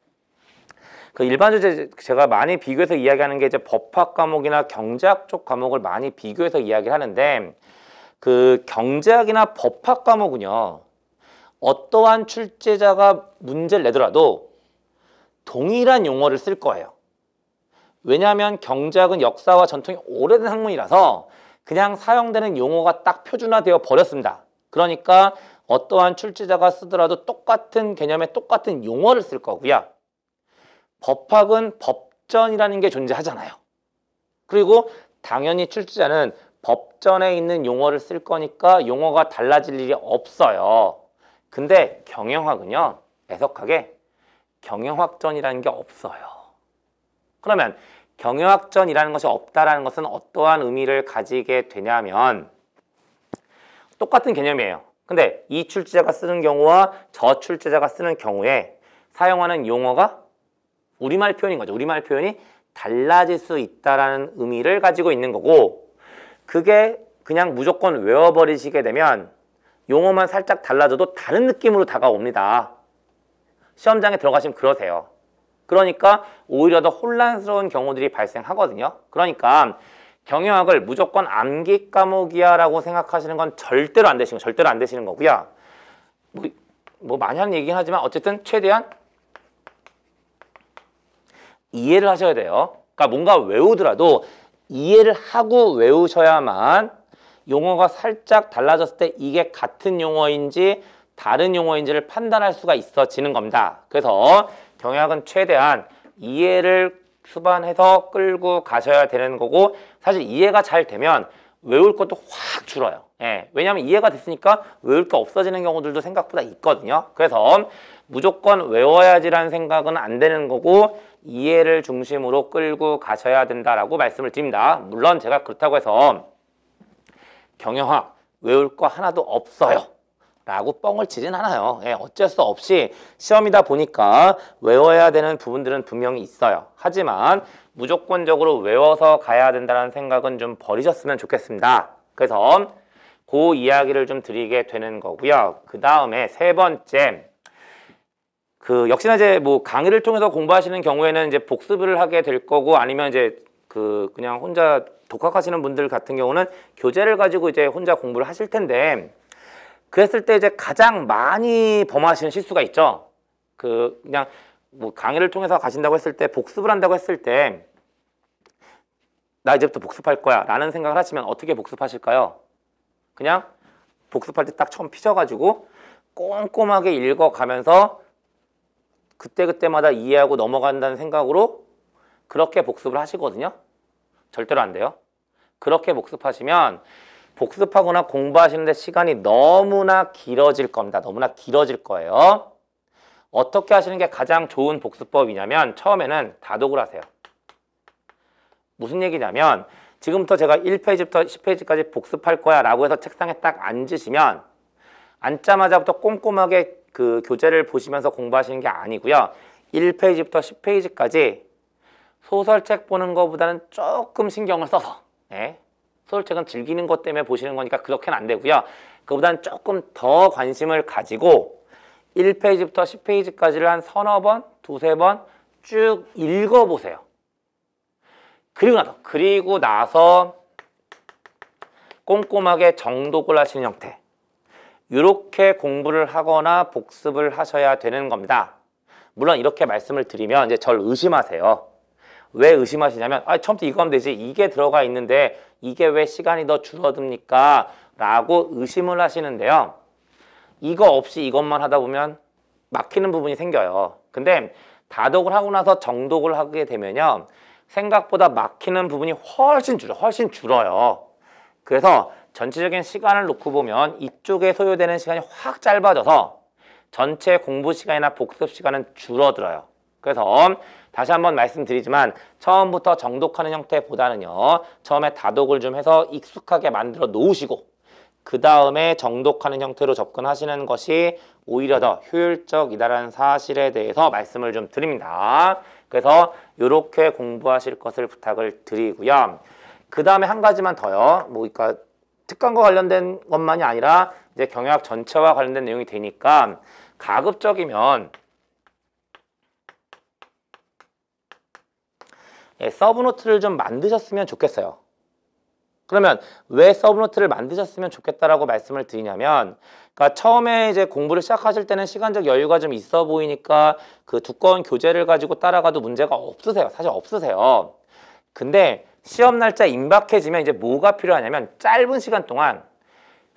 그 일반 주제 제가 많이 비교해서 이야기하는 게 이제 법학 과목이나 경제학 쪽 과목을 많이 비교해서 이야기를 하는데 그 경제학이나 법학 과목은요. 어떠한 출제자가 문제를 내더라도 동일한 용어를 쓸 거예요. 왜냐하면 경제학은 역사와 전통이 오래된 학문이라서 그냥 사용되는 용어가 딱 표준화되어 버렸습니다. 그러니까 어떠한 출제자가 쓰더라도 똑같은 개념에 똑같은 용어를 쓸 거고요. 법학은 법전이라는 게 존재하잖아요. 그리고 당연히 출제자는 법전에 있는 용어를 쓸 거니까 용어가 달라질 일이 없어요. 근데 경영학은요. 애석하게 경영학전이라는 게 없어요. 그러면 경영학전이라는 것이 없다라는 것은 어떠한 의미를 가지게 되냐면 똑같은 개념이에요. 근데 이 출제자가 쓰는 경우와 저 출제자가 쓰는 경우에 사용하는 용어가 우리말 표현인 거죠. 우리말 표현이 달라질 수 있다라는 의미를 가지고 있는 거고 그게 그냥 무조건 외워버리시게 되면 용어만 살짝 달라져도 다른 느낌으로 다가옵니다. 시험장에 들어가시면 그러세요. 그러니까 오히려 더 혼란스러운 경우들이 발생하거든요. 그러니까 경영학을 무조건 암기 과목이야 라고 생각하시는 건 절대로 안 되시는, 절대로 안 되시는 거고요. 뭐, 뭐 많이 하는 얘기긴 하지만 어쨌든 최대한 이해를 하셔야 돼요. 그러니까 뭔가 외우더라도 이해를 하고 외우셔야만 용어가 살짝 달라졌을 때 이게 같은 용어인지 다른 용어인지를 판단할 수가 있어지는 겁니다. 그래서 경약은 최대한 이해를 수반해서 끌고 가셔야 되는 거고 사실 이해가 잘 되면 외울 것도 확 줄어요. 예, 왜냐하면 이해가 됐으니까 외울 게 없어지는 경우들도 생각보다 있거든요. 그래서 무조건 외워야지라는 생각은 안 되는 거고 이해를 중심으로 끌고 가셔야 된다라고 말씀을 드립니다. 물론 제가 그렇다고 해서 경영학 외울 거 하나도 없어요. 라고 뻥을 치진 않아요. 예, 어쩔 수 없이 시험이다 보니까 외워야 되는 부분들은 분명히 있어요. 하지만 무조건적으로 외워서 가야 된다는 생각은 좀 버리셨으면 좋겠습니다. 그래서 그 이야기를 좀 드리게 되는 거고요. 그 다음에 세 번째 그 역시나 이제 뭐 강의를 통해서 공부하시는 경우에는 이제 복습을 하게 될 거고 아니면 이제 그 그냥 혼자 독학하시는 분들 같은 경우는 교재를 가지고 이제 혼자 공부를 하실 텐데 그랬을 때 이제 가장 많이 범하시는 실수가 있죠. 그 그냥 뭐 강의를 통해서 가신다고 했을 때 복습을 한다고 했을 때 나 이제부터 복습할 거야 라는 생각을 하시면 어떻게 복습하실까요? 그냥 복습할 때 딱 처음 피셔가지고 꼼꼼하게 읽어가면서 그때그때마다 이해하고 넘어간다는 생각으로 그렇게 복습을 하시거든요. 절대로 안 돼요. 그렇게 복습하시면 복습하거나 공부하시는데 시간이 너무나 길어질 겁니다. 너무나 길어질 거예요. 어떻게 하시는 게 가장 좋은 복습법이냐면 처음에는 다독을 하세요. 무슨 얘기냐면 지금부터 제가 1페이지부터 10페이지까지 복습할 거야 라고 해서 책상에 딱 앉으시면 앉자마자부터 꼼꼼하게 그 교재를 보시면서 공부하시는 게 아니고요. 1페이지부터 10페이지까지 소설책 보는 것보다는 조금 신경을 써서 네. 소설책은 즐기는 것 때문에 보시는 거니까 그렇게는 안 되고요. 그보다는 조금 더 관심을 가지고 1페이지부터 10페이지까지를 한 서너 번, 두세 번 쭉 읽어보세요. 그리고 나서, 그리고 나서 꼼꼼하게 정독을 하시는 형태. 이렇게 공부를 하거나 복습을 하셔야 되는 겁니다. 물론 이렇게 말씀을 드리면 이제 절 의심하세요. 왜 의심하시냐면 아, 처음부터 이거 하면 되지. 이게 들어가 있는데 이게 왜 시간이 더 줄어듭니까? 라고 의심을 하시는데요. 이거 없이 이것만 하다 보면 막히는 부분이 생겨요. 근데 다독을 하고 나서 정독을 하게 되면요. 생각보다 막히는 부분이 훨씬 줄어, 훨씬 줄어요. 그래서 전체적인 시간을 놓고 보면 이쪽에 소요되는 시간이 확 짧아져서 전체 공부 시간이나 복습 시간은 줄어들어요. 그래서 다시 한번 말씀드리지만 처음부터 정독하는 형태보다는요. 처음에 다독을 좀 해서 익숙하게 만들어 놓으시고 그 다음에 정독하는 형태로 접근하시는 것이 오히려 더 효율적이다라는 사실에 대해서 말씀을 좀 드립니다. 그래서 이렇게 공부하실 것을 부탁을 드리고요. 그 다음에 한 가지만 더요. 뭐, 그러니까 특강과 관련된 것만이 아니라 이제 경영학 전체와 관련된 내용이 되니까 가급적이면 예, 서브노트를 좀 만드셨으면 좋겠어요. 그러면 왜 서브노트를 만드셨으면 좋겠다라고 말씀을 드리냐면 그러니까 처음에 이제 공부를 시작하실 때는 시간적 여유가 좀 있어 보이니까 그 두꺼운 교재를 가지고 따라가도 문제가 없으세요. 사실 없으세요. 근데 시험 날짜 임박해지면 이제 뭐가 필요하냐면 짧은 시간 동안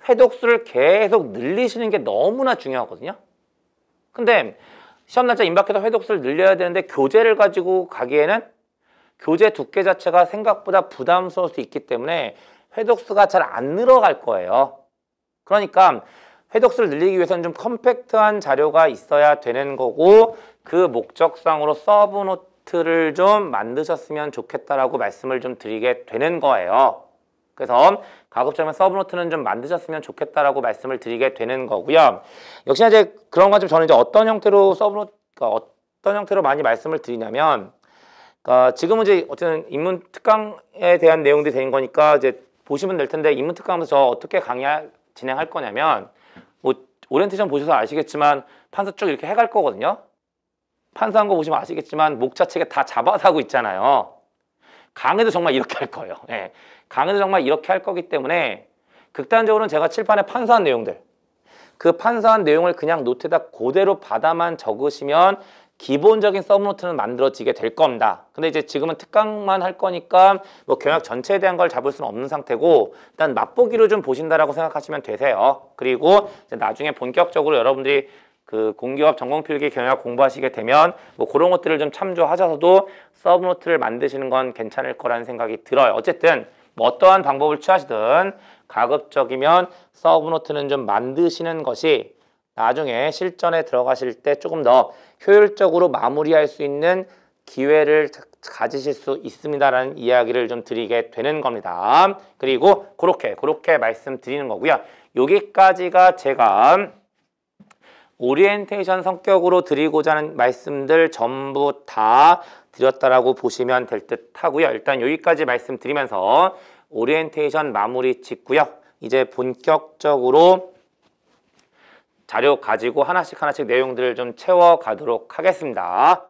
회독수를 계속 늘리시는 게 너무나 중요하거든요. 근데 시험 날짜 임박해서 회독수를 늘려야 되는데 교재를 가지고 가기에는 교재 두께 자체가 생각보다 부담스러울 수 있기 때문에 회독수가 잘 안 늘어갈 거예요. 그러니까 회독수를 늘리기 위해서는 좀 컴팩트한 자료가 있어야 되는 거고 그 목적상으로 서브노트 리스트를 좀 만드셨으면 좋겠다라고 말씀을 좀 드리게 되는 거예요. 그래서 가급적이면 서브노트는 좀 만드셨으면 좋겠다라고 말씀을 드리게 되는 거고요. 역시나 이제 그런 건좀 저는 이제 어떤 형태로 서브노트, 그 어떤 형태로 많이 말씀을 드리냐면 그러니까 지금은 이제 어쨌든 인문 특강에 대한 내용들 되는 거니까 이제 보시면 될 텐데 입문 특강에서 저 어떻게 강의 진행할 거냐면 뭐 오리엔테이션 보셔서 아시겠지만 판서 쭉 이렇게 해갈 거거든요. 판사한 거 보시면 아시겠지만 목차체에다 잡아서 하고 있잖아요. 강의도 정말 이렇게 할 거예요. 예. 강의도 정말 이렇게 할 거기 때문에 극단적으로는 제가 칠판에 판사한 내용들 그 판사한 내용을 그냥 노트에다 그대로 받아만 적으시면 기본적인 서브노트는 만들어지게 될 겁니다. 근데 이제 지금은 특강만 할 거니까 뭐 경약 전체에 대한 걸 잡을 수는 없는 상태고 일단 맛보기로 좀 보신다라고 생각하시면 되세요. 그리고 나중에 본격적으로 여러분들이 그 공기업 전공필기 경영학 공부하시게 되면 뭐 그런 것들을 좀 참조하셔서도 서브노트를 만드시는 건 괜찮을 거라는 생각이 들어요. 어쨌든 뭐 어떠한 방법을 취하시든 가급적이면 서브노트는 좀 만드시는 것이 나중에 실전에 들어가실 때 조금 더 효율적으로 마무리할 수 있는 기회를 가지실 수 있습니다라는 이야기를 좀 드리게 되는 겁니다. 그리고 그렇게 그렇게 말씀드리는 거고요. 여기까지가 제가 오리엔테이션 성격으로 드리고자 하는 말씀들 전부 다 드렸다라고 보시면 될 듯 하고요. 일단 여기까지 말씀드리면서 오리엔테이션 마무리 짓고요. 이제 본격적으로 자료 가지고 하나씩 하나씩 내용들을 좀 채워가도록 하겠습니다.